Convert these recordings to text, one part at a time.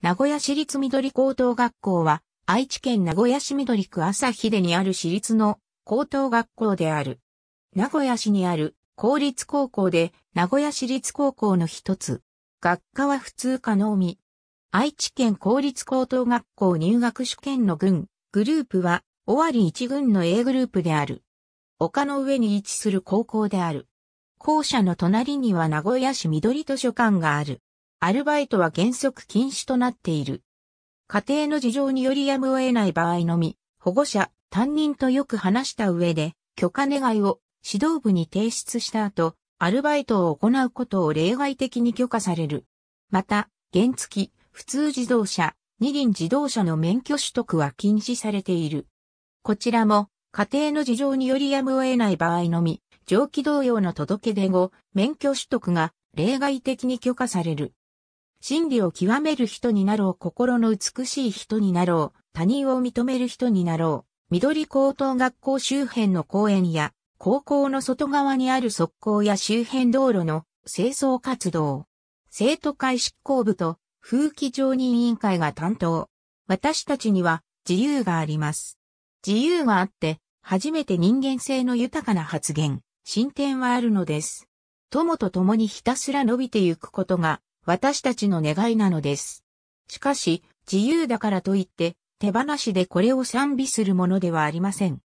名古屋市立緑高等学校は、愛知県名古屋市緑区朝秀にある市立の高等学校である。名古屋市にある公立高校で、名古屋市立高校の一つ。学科は普通科のみ。愛知県公立高等学校入学試験の群、グループは、尾張一軍の A グループである。丘の上に位置する高校である。校舎の隣には名古屋市緑図書館がある。アルバイトは原則禁止となっている。家庭の事情によりやむを得ない場合のみ、保護者、担任とよく話した上で、許可願いを指導部に提出した後、アルバイトを行うことを例外的に許可される。また、原付、普通自動車、二輪自動車の免許取得は禁止されている。こちらも、家庭の事情によりやむを得ない場合のみ、上記同様の届け出後、免許取得が例外的に許可される。真理を極める人になろう心の美しい人になろう他人を認める人になろう緑高等学校周辺の公園や高校の外側にある側溝や周辺道路の清掃活動。生徒会執行部と風紀常任委員会が担当。私たちには自由があります。自由があって、初めて人間性の豊かな発言、進展はあるのです。友と共にひたすら伸びてゆくことが私たちの願いなのです。しかし、自由だからといって、手放しでこれを賛美するものではありません。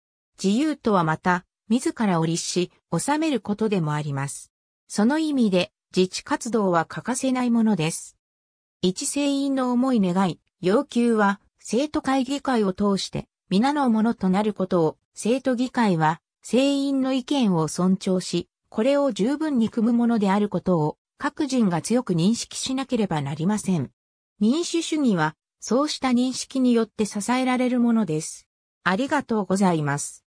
自由とはまた、自らを律し、収めることでもあります。その意味で、自治活動は欠かせないものです。一聖員の思い願い、要求は、生徒会議会を通して、皆のものとなることを、生徒議会は、聖員の意見を尊重し、これを十分に組むものであることを、各人が強く認識しなければなりません。民主主義は、そうした認識によって支えられるものです。ありがとうございます。